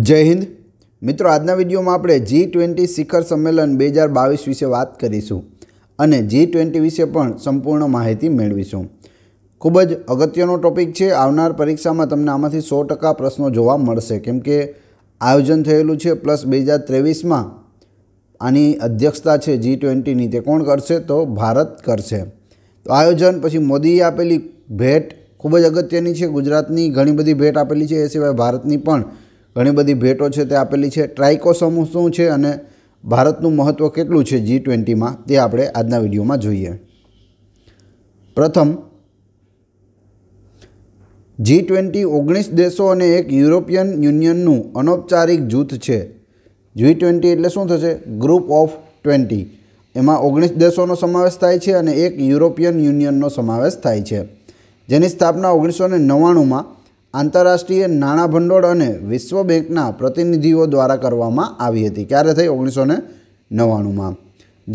જય હિન્દ મિત્રો આજના વિડીયોમાં આપણે જી ટ્વેન્ટી શિખર સંમેલન બે હજાર બાવીસ વિશે વાત કરીશું અને જી ટ્વેન્ટી વિશે પણ સંપૂર્ણ માહિતી મેળવીશું ખૂબ જ અગત્યનો ટોપિક છે આવનાર પરીક્ષામાં તમને આમાંથી સો ટકા પ્રશ્નો જોવા મળશે કેમ કે આયોજન થયેલું છે પ્લસ બે હજાર ત્રેવીસમાં આની અધ્યક્ષતા છે જી ટ્વેન્ટીની તે કોણ કરશે તો ભારત કરશે તો આયોજન પછી મોદીએ આપેલી ભેટ ખૂબ જ અગત્યની છે ગુજરાતની ઘણી બધી ભેટ આપેલી છે એ સિવાય ભારતની પણ ઘણી બધી ભેટો છે તે આપેલી છે ટ્રાઇકો સમૂહ શું છે અને ભારતનું મહત્ત્વ કેટલું છે જી ટ્વેન્ટીમાં તે આપણે આજના વિડીયોમાં જોઈએ પ્રથમ જી ટ્વેન્ટી ઓગણીસ દેશો અને એક યુરોપિયન યુનિયનનું અનૌપચારિક જૂથ છે જી ટ્વેન્ટી એટલે શું થશે ગ્રુપ ઓફ ટ્વેન્ટી એમાં ઓગણીસ દેશોનો સમાવેશ થાય છે અને એક યુરોપિયન યુનિયનનો સમાવેશ થાય છે જેની સ્થાપના ઓગણીસો ને નવ્વાણુંમાં આંતરરાષ્ટ્રીય નાણાં ભંડોળ અને વિશ્વ બેંકના પ્રતિનિધિઓ દ્વારા કરવામાં આવી હતી ક્યારે થઈ ઓગણીસો ને નવ્વાણુંમાં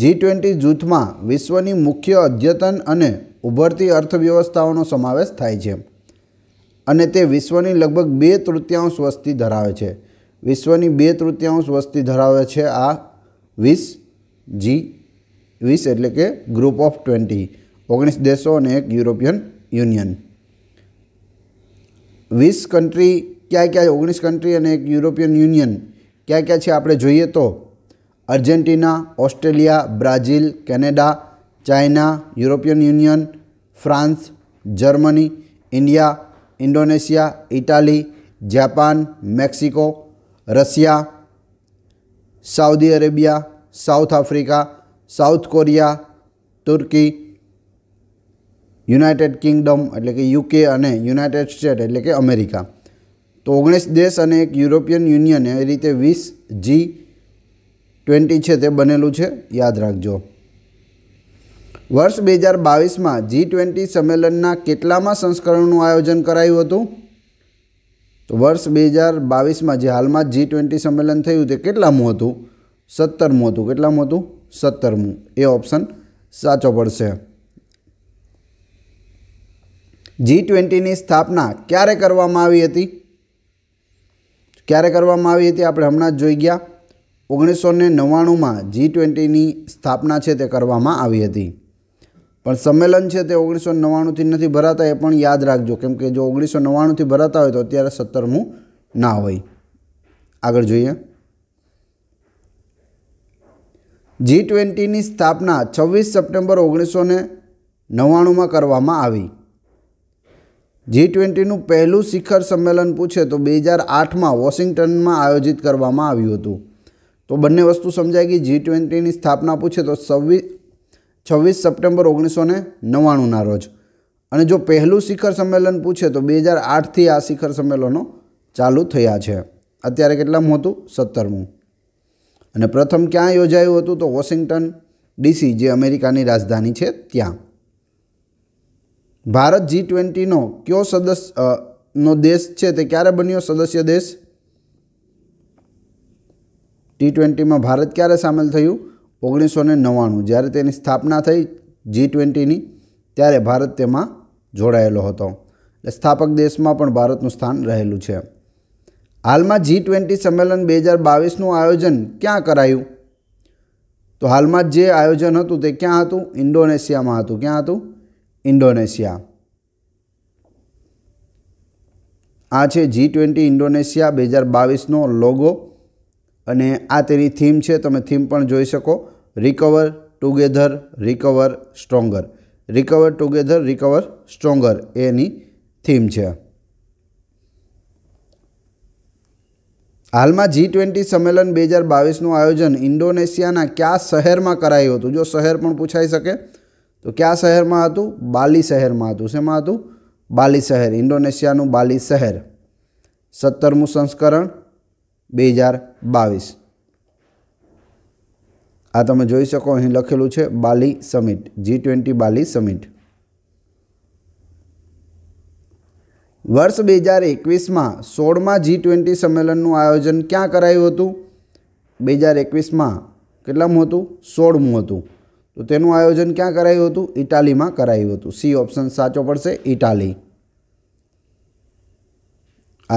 જી ટ્વેન્ટી જૂથમાં વિશ્વની મુખ્ય અદ્યતન અને ઉભરતી અર્થવ્યવસ્થાઓનો સમાવેશ થાય છે અને તે વિશ્વની લગભગ બે તૃતીયાંશ વસ્તી ધરાવે છે વિશ્વની બે તૃતીયાંશ વસ્તી ધરાવે છે આ વીસ જી વીસ એટલે કે ગ્રુપ ઓફ ટ્વેન્ટી ઓગણીસ દેશો અને એક યુરોપિયન યુનિયન વીસ કન્ટ્રી ક્યાં ક્યાં ઓગણીસ કન્ટ્રી અને એક યુરોપિયન યુનિયન ક્યાં ક્યાં છે આપણે જોઈએ તો Argentina Australia Brazil Canada China European Union France Germany India Indonesia Italy Japan Mexico Russia Saudi Arabia South Africa South Korea Turkey United Kingdom એટલે કે યુકે અને યુનાઇટેડ સ્ટેટ એટલે કે અમેરિકા તો ઓગણીસ દેશ અને એક યુરોપિયન યુનિયન એ રીતે વીસ જી ટ્વેન્ટી છે તે બનેલું છે યાદ રાખજો વર્ષ બે હજાર બાવીસમાં જી ટ્વેન્ટી સંમેલનના કેટલામાં સંસ્કરણનું આયોજન કરાયું હતું તો વર્ષ બે હજાર બાવીસમાં જે હાલમાં જી ટ્વેન્ટી સંમેલન થયું તે કેટલામું હતું સત્તરમું હતું કેટલામું હતું સત્તરમું એ ઓપ્શન સાચો પડશે જી ટ્વેન્ટીની સ્થાપના ક્યારે કરવામાં આવી હતી ક્યારે કરવામાં આવી હતી આપણે હમણાં જ જોઈ ગયા ઓગણીસો ને નવ્વાણુંમાં જી ટ્વેન્ટીની સ્થાપના છે તે કરવામાં આવી હતી પણ સંમેલન છે તે ઓગણીસો નવ્વાણુંથી નથી ભરાતા એ પણ યાદ રાખજો કેમ કે જો ઓગણીસો નવ્વાણુંથી ભરાતા હોય તો અત્યારે સત્તરમું ના હોય આગળ જોઈએ જી ટ્વેન્ટીની સ્થાપના છવ્વીસ સપ્ટેમ્બર ઓગણીસો ને નવ્વાણુંમાં કરવામાં આવી જી ટ્વેન્ટીનું પહેલું શિખર સંમેલન પૂછે તો બે હજાર આઠમાં વોશિંગ્ટનમાં આયોજિત કરવામાં આવ્યું હતું તો બંને વસ્તુ સમજાય ગઈ જી ટ્વેન્ટીની સ્થાપના પૂછે તો છવ્વીસ છવ્વીસ સપ્ટેમ્બર ઓગણીસો ને નવ્વાણુંના રોજ અને જો પહેલું શિખર સંમેલન પૂછે તો બે હજાર આઠથી આ શિખર સંમેલનો ચાલુ થયા છે અત્યારે કેટલામું હતું સત્તરમું અને પ્રથમ ક્યાં યોજાયું હતું તો વોશિંગ્ટન ડીસી જે અમેરિકાની રાજધાની છે ત્યાં ભારત જી ટ્વેન્ટીનો કયો સદસ્ય નો દેશ છે તે ક્યારે બન્યો સદસ્ય દેશ ટી ટ્વેન્ટીમાં ભારત ક્યારે સામેલ થયું ઓગણીસો ને નવ્વાણું જ્યારે તેની સ્થાપના થઈ જી ટ્વેન્ટીની ત્યારે ભારત તેમાં જોડાયેલો હતો એટલે સ્થાપક દેશમાં પણ ભારતનું સ્થાન રહેલું છે હાલમાં જી ટ્વેન્ટી સંમેલન બે હજાર બાવીસનું આયોજન ક્યાં કરાયું તો હાલમાં જે આયોજન હતું તે ક્યાં હતું ઇન્ડોનેશિયામાં હતું ક્યાં હતું ઇન્ડોનેશિયા આ છે જી ટ્વેન્ટી ઇન્ડોનેશિયા બે હજાર બાવીસનો લોગો અને આ તેની થીમ છે તમે થીમ પણ જોઈ શકો recover together recover stronger recover together recover stronger એની થીમ છે હાલમાં જી ટ્વેન્ટી સંમેલન બે હજાર બાવીસનું આયોજન ઇન્ડોનેશિયાના કયા શહેરમાં કરાયું હતું જો શહેર પણ પૂછાઈ શકે તો કયા શહેરમાં હતું બાલી શહેરમાં હતું શેમાં હતું બાલી શહેર ઇન્ડોનેશિયાનું બાલી શહેર સત્તરમું સંસ્કરણ બે હજાર બાવીસ આ તમે જોઈ શકો અહીં લખેલું છે Bali summit G twenty Bali summit વર્ષ બે હજાર એકવીસમાં સોળમાં જી ટ્વેન્ટી સંમેલનનું આયોજન ક્યાં કરાયું હતું બે હજાર એકવીસમાં કેટલામું હતું સોળમું હતું તો તેનું આયોજન ક્યાં કરાયું હતું ઇટાલીમાં કરાયું હતું સી ઓપ્શન સાચો પડશે ઇટાલી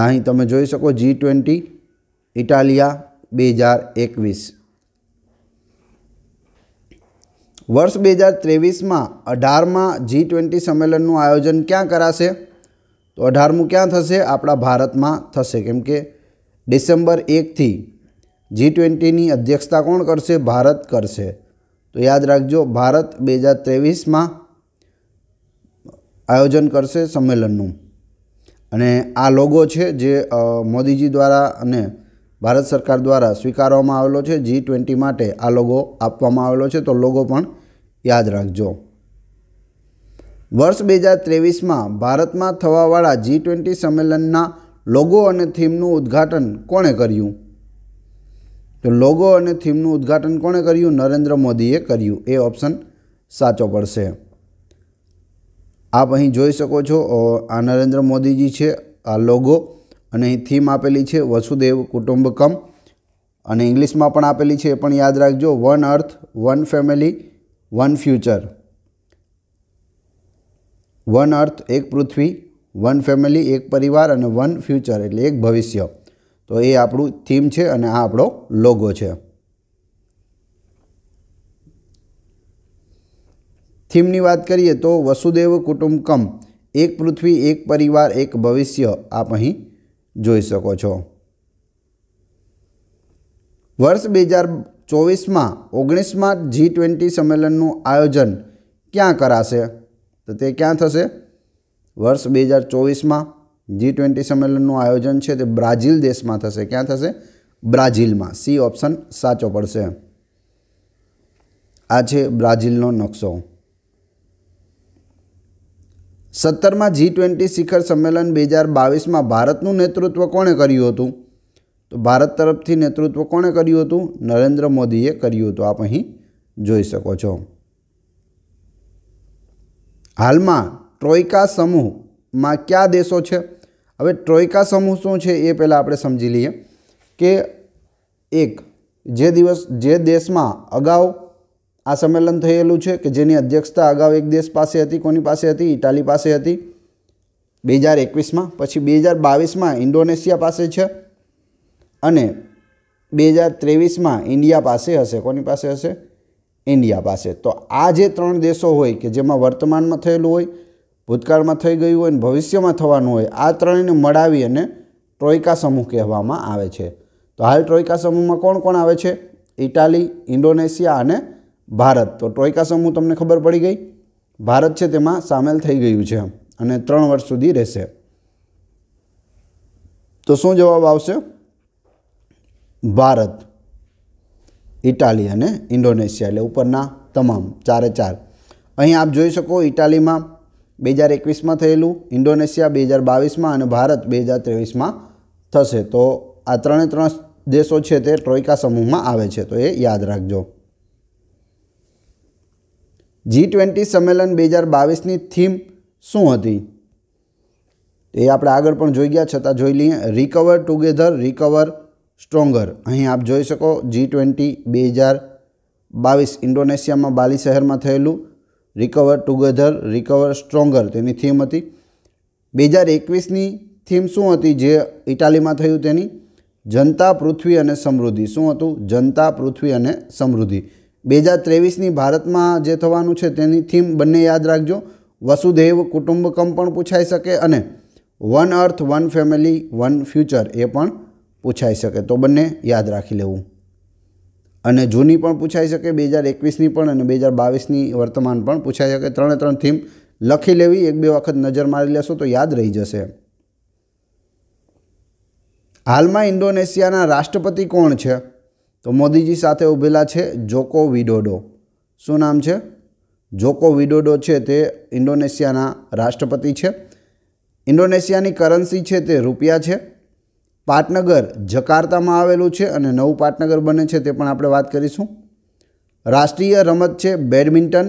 અહીં તમે જોઈ શકો જી ટ્વેન્ટી ઇટાલિયા બે હજાર એકવીસ વર્ષ બે હજાર ત્રેવીસમાં અઢારમાં જી ટ્વેન્ટી સંમેલનનું આયોજન ક્યાં કરાશે તો અઢારમું ક્યાં થશે આપણા ભારતમાં થશે કેમકે ડિસેમ્બર એકથી જી ટ્વેન્ટીની અધ્યક્ષતા કોણ કરશે ભારત કરશે તો યાદ રાખજો ભારત બે હજાર ત્રેવીસમાં આયોજન કરશે સંમેલનનું અને આ લોગો છે જે મોદીજી દ્વારા અને ભારત સરકાર દ્વારા સ્વીકારવામાં આવેલો છે જી ટ્વેન્ટી માટે આ લોગો આપવામાં આવેલો છે તો લોગો પણ યાદ રાખજો વર્ષ બે હજાર ત્રેવીસમાં ભારતમાં થવાવાળા જી ટ્વેન્ટી સંમેલનના લોગો અને થીમનું ઉદ્ઘાટન કોણે કર્યું તો લોગો અને થીમનું ઉદ્ઘાટન કોણે કર્યું નરેન્દ્ર મોદીએ કર્યું એ ઓપ્શન સાચો પડશે આપ અહીં જોઈ શકો છો આ નરેન્દ્ર મોદીજી છે આ લોગો અને અહીં થીમ આપેલી છે વસુદેવ કુટુંબકમ અને ઇંગ્લિશમાં પણ આપેલી છે એ પણ યાદ રાખજો one earth one family one future one earth એક પૃથ્વી વન ફેમિલી એક પરિવાર અને વન ફ્યુચર એટલે એક ભવિષ્ય તો એ આપણું થીમ છે અને આ આપણો લોગો છે થીમની વાત કરીએ તો વસુદેવ કુટુંબકમ એક પૃથ્વી એક પરિવાર એક ભવિષ્ય આપ અહીં જોઈ શકો છો વર્ષ બે હજાર ચોવીસમાં ઓગણીસમાં જી ટ્વેન્ટી સંમેલનનું આયોજન ક્યાં કરાશે તો તે ક્યાં થશે વર્ષ બે હજાર ચોવીસમાં જી ટ્વેન્ટી સંમેલનનું આયોજન છે તે બ્રાઝિલ દેશમાં થશે ક્યાં થશે બ્રાઝિલમાં સી ઓપ્શન સાચો પડશે આ છે બ્રાઝિલનો નકશો સત્તરમાં જી ટ્વેન્ટી શિખર સંમેલન બે હજાર બાવીસમાં ભારતનું નેતૃત્વ કોણે કર્યું હતું તો ભારત તરફથી નેતૃત્વ કોણે કર્યું હતું નરેન્દ્ર મોદીએ કર્યું હતું આપ અહીં જોઈ શકો છો હાલમાં ટ્રોયકા સમૂહ માં કયા દેશો છે હવે ટ્રોયકા સમૂહ શું છે એ પહેલાં આપણે સમજી લઈએ કે એક જે દિવસ જે દેશમાં અગાઉ આ સંમેલન થયેલું છે કે જેની અધ્યક્ષતા અગાઉ એક દેશ પાસે હતી કોની પાસે હતી ઇટાલી પાસે હતી બે હજાર એકવીસમાં પછી બે હજાર બાવીસમાં ઇન્ડોનેશિયા પાસે છે અને બે હજાર ત્રેવીસમાં ઇન્ડિયા પાસે હશે કોની પાસે હશે ઇન્ડિયા પાસે તો આ જે ત્રણ દેશો હોય કે જેમાં વર્તમાનમાં થયેલું હોય ભૂતકાળમાં થઈ ગયું હોય અને ભવિષ્યમાં થવાનું હોય આ ત્રણેયને મળાવી અને ટ્રોયકા સમૂહ કહેવામાં આવે છે તો હાલ ટ્રોયકા સમૂહમાં કોણ કોણ આવે છે ઇટાલી ઇન્ડોનેશિયા અને ભારત તો ટ્રોયકા સમૂહ તમને ખબર પડી ગઈ ભારત છે તેમાં સામેલ થઈ ગયું છે અને ત્રણ વર્ષ સુધી રહેશે તો શું જવાબ આવશે ભારત ઇટાલી અને ઇન્ડોનેશિયા એટલે ઉપરના તમામ ચારે ચાર અહીં આપ જોઈ શકો ઇટાલીમાં બે હજાર એકવીસમાં થયેલું ઇન્ડોનેશિયા બે હજાર બાવીસમાં અને ભારત બે હજાર ત્રેવીસમાં થશે તો આ ત્રણે ત્રણ દેશો છે તે ટ્રોયકા સમૂહમાં આવે છે તો એ યાદ રાખજો જી ટ્વેન્ટી સંમેલન બે હજાર બાવીસની થીમ શું હતી એ આપણે આગળ પણ જોઈ ગયા છતાં જોઈ લઈએ રિકવર ટુગેધર રિકવર સ્ટ્રોંગર અહીં આપ જોઈ શકો જી ટ્વેન્ટી બે હજાર બાવીસ ઇન્ડોનેશિયામાં બાલી શહેરમાં થયેલું રિકવર ટુગેધર રિકવર સ્ટ્રોંગર તેની થીમ હતી બે હજાર એકવીસની થીમ શું હતી જે ઇટાલીમાં થયું તેની જનતા પૃથ્વી અને સમૃદ્ધિ શું હતું જનતા પૃથ્વી અને સમૃદ્ધિ બે હજાર ત્રેવીસની ભારતમાં જે થવાનું છે તેની થીમ બંને યાદ રાખજો વસુધૈવ કુટુંબકમ પણ પૂછાઈ શકે અને one earth one family one future એ પણ પૂછાઈ શકે તો બંને યાદ રાખી લેવું અને જૂની પણ પૂછાઈ શકે બે હજાર એકવીસની પણ અને બે હજાર બાવીસની વર્તમાન પણ પૂછાઈ શકે ત્રણે ત્રણ થીમ લખી લેવી એક બે વખત નજર મારી લેશો તો યાદ રહી જશે હાલમાં ઇન્ડોનેશિયાના રાષ્ટ્રપતિ કોણ છે તો મોદીજી સાથે ઊભેલા છે જોકો વિડોડો શું નામ છે જોકો વિડોડો છે તે ઇન્ડોનેશિયાના રાષ્ટ્રપતિ છે ઇન્ડોનેશિયાની કરન્સી છે તે રૂપિયા છે પાટનગર જકાર્તામાં આવેલું છે અને નવું પાટનગર બને છે તે પણ આપણે વાત કરીશું રાષ્ટ્રીય રમત છે બેડમિન્ટન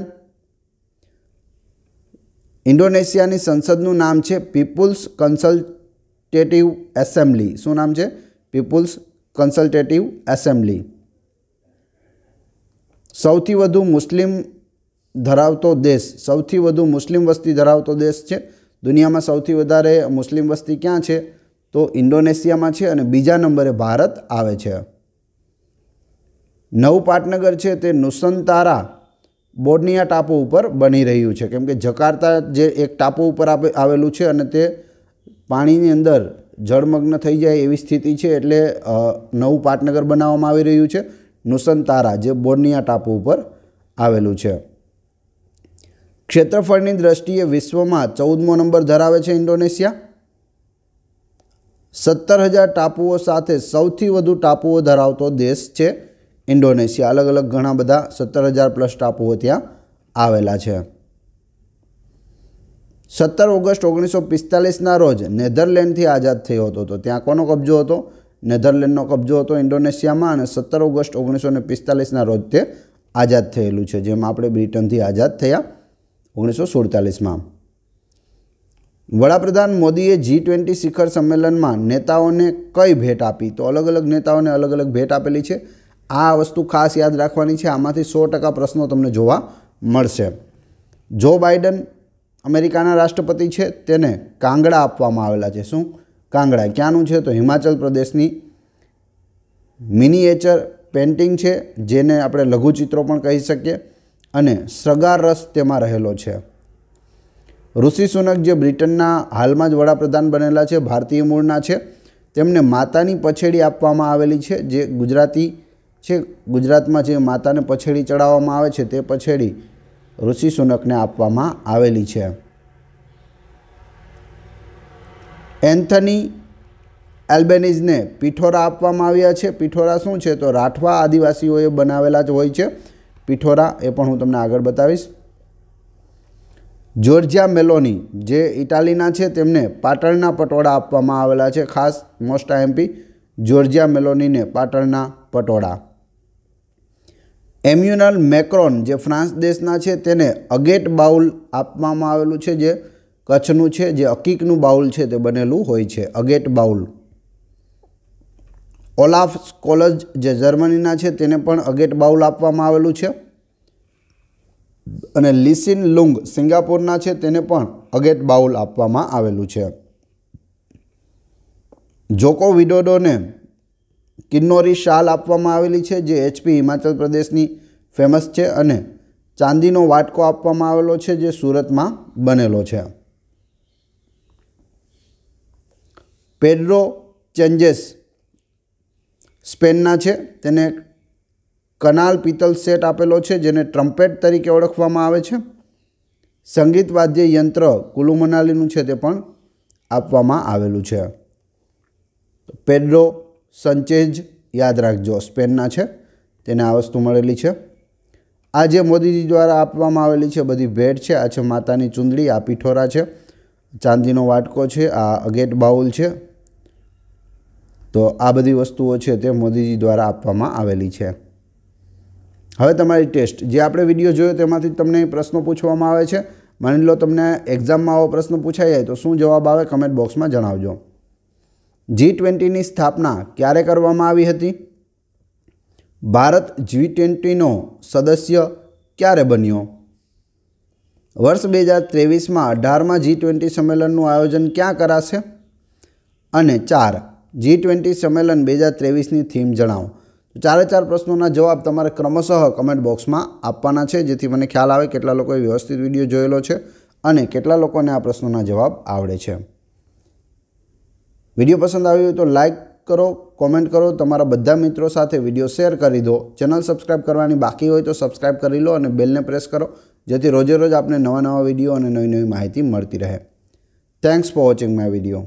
ઇન્ડોનેશિયાની સંસદનું નામ છે પીપુલ્સ કન્સલ્ટેટિવ એસેમ્બલી શું નામ છે પીપુલ્સ કન્સલ્ટેટિવ એસેમ્બલી સૌથી વધુ મુસ્લિમ ધરાવતો દેશ સૌથી વધુ મુસ્લિમ વસ્તી ધરાવતો દેશ છે દુનિયામાં સૌથી વધારે મુસ્લિમ વસ્તી ક્યાં છે તો ઇન્ડોનેશિયામાં છે અને બીજા નંબરે ભારત આવે છે નવ પાટનગર છે તે નુસંતારા બોર્નિયા ટાપુ ઉપર બની રહ્યું છે કેમ કે જકાર્તા જે એક ટાપુ ઉપર આવેલું છે અને તે પાણીની અંદર જળમગ્ન થઈ જાય એવી સ્થિતિ છે એટલે નવું પાટનગર બનાવવામાં આવી રહ્યું છે નુસંતારા જે બોર્નિયા ટાપુ ઉપર આવેલું છે ક્ષેત્રફળની દ્રષ્ટિએ વિશ્વમાં ચૌદમો નંબર ધરાવે છે ઇન્ડોનેશિયા સત્તર હજાર ટાપુઓ સાથે સૌથી વધુ ટાપુઓ ધરાવતો દેશ છે ઇન્ડોનેશિયા અલગ અલગ ઘણા બધા સત્તર હજાર પ્લસ ટાપુઓ ત્યાં આવેલા છે સત્તર ઓગસ્ટ ઓગણીસો પિસ્તાલીસના રોજ નેધરલેન્ડથી આઝાદ થયો હતો તો ત્યાં કોનો કબજો હતો નેધરલેન્ડનો કબજો હતો ઇન્ડોનેશિયામાં અને સત્તર ઓગસ્ટ ઓગણીસો ને પિસ્તાલીસના રોજ તે આઝાદ થયેલું છે જેમાં આપણે બ્રિટનથી આઝાદ થયા ઓગણીસો સુડતાલીસમાં વડાપ્રધાન મોદીએ જી ટ્વેન્ટી શિખર સંમેલનમાં નેતાઓને કઈ ભેટ આપી તો અલગ અલગ નેતાઓને અલગ અલગ ભેટ આપેલી છે આ વસ્તુ ખાસ યાદ રાખવાની છે આમાંથી સો ટકા પ્રશ્નો તમને જોવા મળશે જો બાઇડન અમેરિકાના રાષ્ટ્રપતિ છે તેને કાંગડા આપવામાં આવેલા છે શું કાંગડા ક્યાંનું છે તો હિમાચલ પ્રદેશની મિનિએચર પેઇન્ટિંગ છે જેને આપણે લઘુચિત્રો પણ કહી શકીએ અને સગાર રસ તેમાં રહેલો છે ઋષિ સુનક જે બ્રિટનના હાલમાં જ વડાપ્રધાન બનેલા છે ભારતીય મૂળના છે તેમને માતાની પછેડી આપવામાં આવેલી છે જે ગુજરાતી છે ગુજરાતમાં જે માતાને પછેડી ચડાવવામાં આવે છે તે પછેડી ઋષિ સુનકને આપવામાં આવેલી છે એન્થની એલ્બેનીઝને પિઠોરા આપવામાં આવ્યા છે પિઠોરા શું છે તો રાઠવા આદિવાસીઓએ બનાવેલા જ હોય છે પિઠોરા એ પણ હું તમને આગળ બતાવીશ જોર્જિયા મેલોની જે ઇટાલીના છે તેમને પાટણના પટોળા આપવામાં આવેલા છે ખાસ મોસ્ટ એમપી જોર્જિયા મેલોનીને પાટણના પટોળા એમ્યુનલ મેક્રોન જે ફ્રાન્સ દેશના છે તેને અગેટ બાઉલ આપવામાં આવેલું છે જે કચ્છનું છે જે અકીકનું બાઉલ છે તે બનેલું હોય છે અગેટ બાઉલ ઓલાફ સ્કોલજ જે જર્મનીના છે તેને પણ અગેટ બાઉલ આપવામાં આવેલું છે અને લિસિન લુંગ સિંગાપોરના છે તેને પણ અગેટ બાઉલ આપવામાં આવેલું છે જોકો વિડોડોને કિન્નોરી શાલ આપવામાં આવેલી છે જે એચપી હિમાચલ પ્રદેશની ફેમસ છે અને ચાંદીનો વાટકો આપવામાં આવેલો છે જે સુરતમાં બનેલો છે પેડ્રો ચેન્જેસ સ્પેનના છે તેને કનાલ પિત્તલ સેટ આપેલો છે જેને ટ્રમ્પેટ તરીકે ઓળખવામાં આવે છે સંગીત વાદ્ય યંત્ર કુલુ મનાલીનું છે તે પણ આપવામાં આવેલું છે પેડ્રો સંચેજ યાદ રાખજો સ્પેનના છે તેને આ વસ્તુ મળેલી છે આ જે મોદીજી દ્વારા આપવામાં આવેલી છે બધી ભેટ છે આ છે માતાની ચૂંદડી આ પીઠોરા છે ચાંદીનો વાટકો છે આ અગેટ બાઉલ છે તો આ બધી વસ્તુઓ છે તે મોદીજી દ્વારા આપવામાં આવેલી છે હવે તમારી ટેસ્ટ જે આપણે વિડીયો જોયો તેમાંથી તમને પ્રશ્નો પૂછવામાં આવે છે માની લો તમને એક્ઝામમાં આવો પ્રશ્ન પૂછાઈ જાય તો શું જવાબ આવે કમેન્ટ બોક્સમાં જણાવજો જી ટ્વેન્ટીની સ્થાપના ક્યારે કરવામાં આવી હતી ભારત જી ટ્વેન્ટીનો સદસ્ય ક્યારે બન્યો વર્ષ બે હજાર ત્રેવીસમાં અઢારમાં જી ટ્વેન્ટી સંમેલનનું આયોજન ક્યાં કરાશે અને ચાર જી ટ્વેન્ટી સંમેલન બે હજાર ત્રેવીસની થીમ જણાવો ચારે ચાર પ્રશ્નોના જવાબ તમારે ક્રમશઃ કમેન્ટ બોક્સમાં આપવાના છે જેથી મને ખ્યાલ આવે કેટલા લોકોએ વ્યવસ્થિત વિડીયો જોયેલો છે અને કેટલા લોકોને આ પ્રશ્નોના જવાબ આવડે છે વિડીયો પસંદ આવ્યો હોય તો લાઇક કરો કોમેન્ટ કરો તમારા બધા મિત્રો સાથે વિડીયો શેર કરી દો ચેનલ સબસ્ક્રાઈબ કરવાની બાકી હોય તો સબસ્ક્રાઇબ કરી લો અને બેલને પ્રેસ કરો જેથી રોજે રોજ આપને નવા નવા વિડીયો અને નવી નવી માહિતી મળતી રહે thanks for watching my video